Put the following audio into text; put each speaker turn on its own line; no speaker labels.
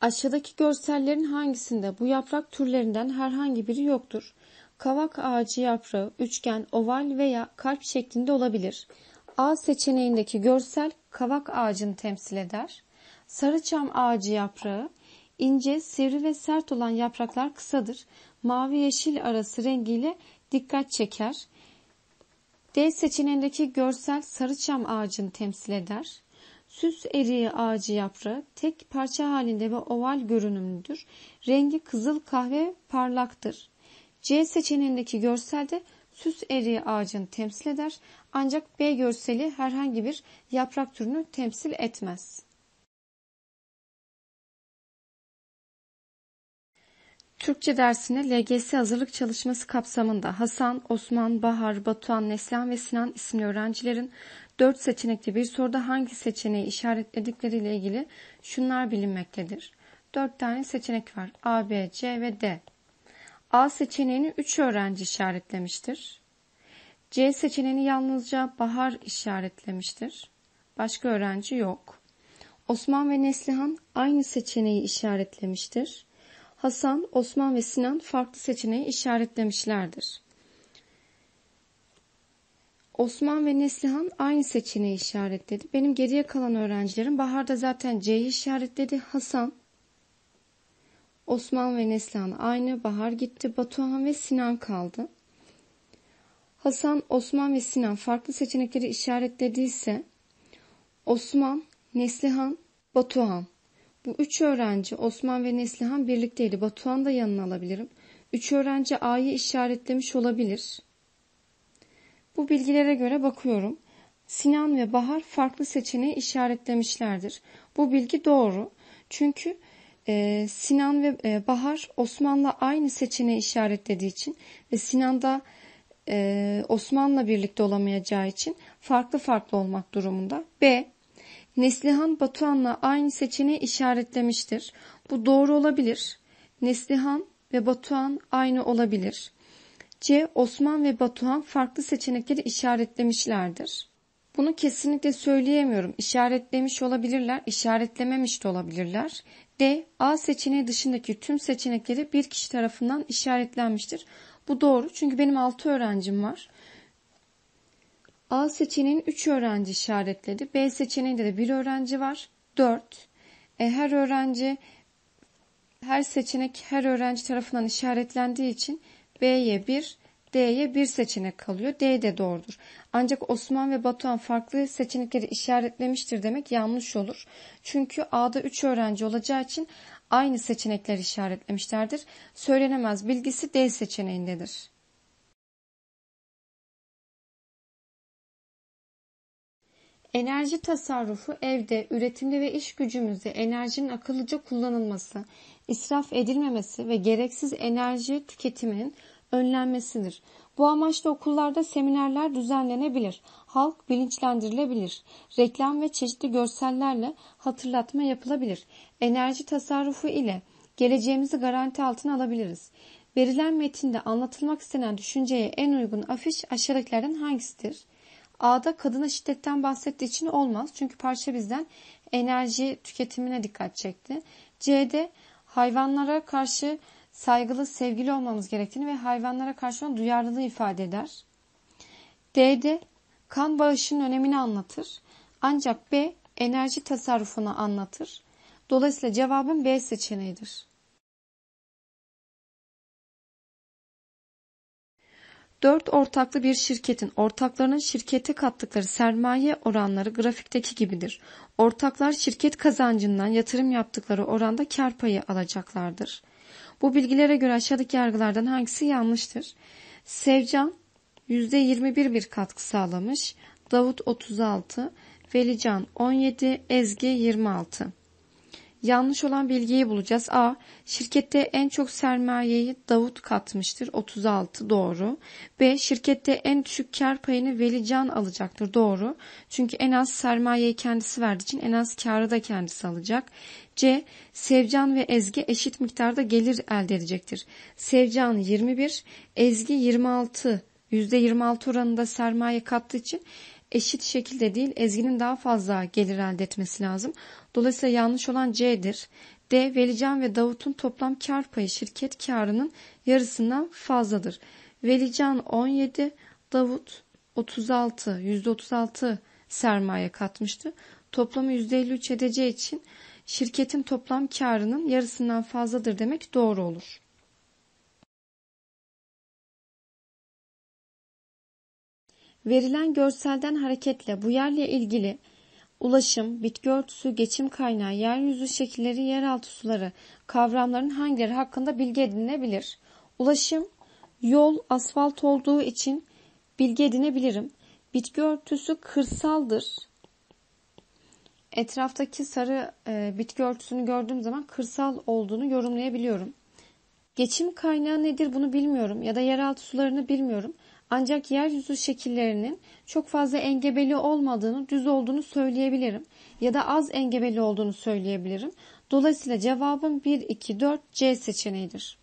Aşağıdaki görsellerin hangisinde bu yaprak türlerinden herhangi biri yoktur? Kavak ağacı yaprağı üçgen, oval veya kalp şeklinde olabilir. A seçeneğindeki görsel kavak ağacını temsil eder. Sarıçam ağacı yaprağı ince, sivri ve sert olan yapraklar kısadır. Mavi yeşil arası rengiyle dikkat çeker. D seçeneğindeki görsel sarıçam ağacını temsil eder. Süs eriği ağacı yaprağı tek parça halinde ve oval görünümlüdür. Rengi kızıl kahve parlaktır. C seçeneğindeki görselde süs eriği ağacını temsil eder ancak B görseli herhangi bir yaprak türünü temsil etmez. Türkçe dersine LGS hazırlık çalışması kapsamında Hasan, Osman, Bahar, Batuhan, Neslihan ve Sinan isimli öğrencilerin Dört seçenekli bir soruda hangi seçeneği işaretledikleriyle ilgili şunlar bilinmektedir. Dört tane seçenek var. A, B, C ve D. A seçeneğini 3 öğrenci işaretlemiştir. C seçeneğini yalnızca Bahar işaretlemiştir. Başka öğrenci yok. Osman ve Neslihan aynı seçeneği işaretlemiştir. Hasan, Osman ve Sinan farklı seçeneği işaretlemişlerdir. Osman ve Neslihan aynı seçeneği işaretledi. Benim geriye kalan öğrencilerim Bahar'da zaten C'yi işaretledi. Hasan, Osman ve Neslihan aynı. Bahar gitti. Batuhan ve Sinan kaldı. Hasan, Osman ve Sinan farklı seçenekleri işaretlediyse Osman, Neslihan, Batuhan. Bu üç öğrenci Osman ve Neslihan birlikteydi. Batuhan da yanına alabilirim. Üç öğrenci A'yı işaretlemiş olabilir. Bu bilgilere göre bakıyorum. Sinan ve Bahar farklı seçeneği işaretlemişlerdir. Bu bilgi doğru. Çünkü e, Sinan ve e, Bahar Osman'la aynı seçeneği işaretlediği için ve Sinan da e, Osman'la birlikte olamayacağı için farklı farklı olmak durumunda. B. Neslihan Batuhan'la aynı seçeneği işaretlemiştir. Bu doğru olabilir. Neslihan ve Batuhan aynı olabilir. C. Osman ve Batuhan farklı seçenekleri işaretlemişlerdir. Bunu kesinlikle söyleyemiyorum. İşaretlemiş olabilirler, işaretlememiş de olabilirler. D. A seçeneği dışındaki tüm seçenekleri bir kişi tarafından işaretlenmiştir. Bu doğru çünkü benim 6 öğrencim var. A seçeneğini 3 öğrenci işaretledi. B seçeneğinde de 1 öğrenci var. 4. E, her öğrenci her seçenek her öğrenci tarafından işaretlendiği için B'ye 1, D'ye 1 seçenek kalıyor. D de doğrudur. Ancak Osman ve Batuhan farklı seçenekleri işaretlemiştir demek yanlış olur. Çünkü A'da 3 öğrenci olacağı için aynı seçenekleri işaretlemişlerdir. Söylenemez bilgisi D seçeneğindedir. Enerji tasarrufu evde, üretimde ve iş gücümüzde enerjinin akıllıca kullanılması, israf edilmemesi ve gereksiz enerji tüketiminin önlenmesidir. Bu amaçla okullarda seminerler düzenlenebilir. Halk bilinçlendirilebilir. Reklam ve çeşitli görsellerle hatırlatma yapılabilir. Enerji tasarrufu ile geleceğimizi garanti altına alabiliriz. Verilen metinde anlatılmak istenen düşünceye en uygun afiş aşağıdakilerden hangisidir? A'da kadına şiddetten bahsettiği için olmaz. Çünkü parça bizden enerji tüketimine dikkat çekti. C'de hayvanlara karşı saygılı, sevgili olmamız gerektiğini ve hayvanlara karşı olan duyarlılığı ifade eder. D'de kan bağışının önemini anlatır. Ancak B enerji tasarrufunu anlatır. Dolayısıyla cevabın B seçeneğidir. 4. Ortaklı bir şirketin ortaklarının şirkete kattıkları sermaye oranları grafikteki gibidir. Ortaklar şirket kazancından yatırım yaptıkları oranda kar payı alacaklardır. Bu bilgilere göre aşağıdaki yargılardan hangisi yanlıştır? Sevcan %21 bir katkı sağlamış, Davut 36, Velican 17, Ezgi 26. Yanlış olan bilgiyi bulacağız. A. Şirkette en çok sermayeyi Davut katmıştır. 36 doğru. B. Şirkette en düşük kar payını Velican alacaktır. Doğru. Çünkü en az sermayeyi kendisi verdiği için en az karı da kendisi alacak. C. Sevcan ve Ezgi eşit miktarda gelir elde edecektir. Sevcan 21, Ezgi 26. %26 oranında sermaye kattığı için eşit şekilde değil Ezgi'nin daha fazla gelir elde etmesi lazım. Dolayısıyla yanlış olan C'dir. D. Velican ve Davut'un toplam kar payı şirket karının yarısından fazladır. Velican 17, Davut 36, %36 sermaye katmıştı. Toplamı %53 edeceği için şirketin toplam karının yarısından fazladır demek doğru olur. Verilen görselden hareketle bu yerle ilgili ulaşım, bitki örtüsü, geçim kaynağı, yeryüzü şekilleri, yeraltı suları kavramların hangileri hakkında bilgi edinebilir? Ulaşım, yol asfalt olduğu için bilgi edinebilirim. Bitki örtüsü kırsaldır. Etraftaki sarı e, bitki örtüsünü gördüğüm zaman kırsal olduğunu yorumlayabiliyorum. Geçim kaynağı nedir bunu bilmiyorum ya da yeraltı sularını bilmiyorum. Ancak yeryüzü şekillerinin çok fazla engebeli olmadığını, düz olduğunu söyleyebilirim ya da az engebeli olduğunu söyleyebilirim. Dolayısıyla cevabım 1, 2, 4 C seçeneğidir.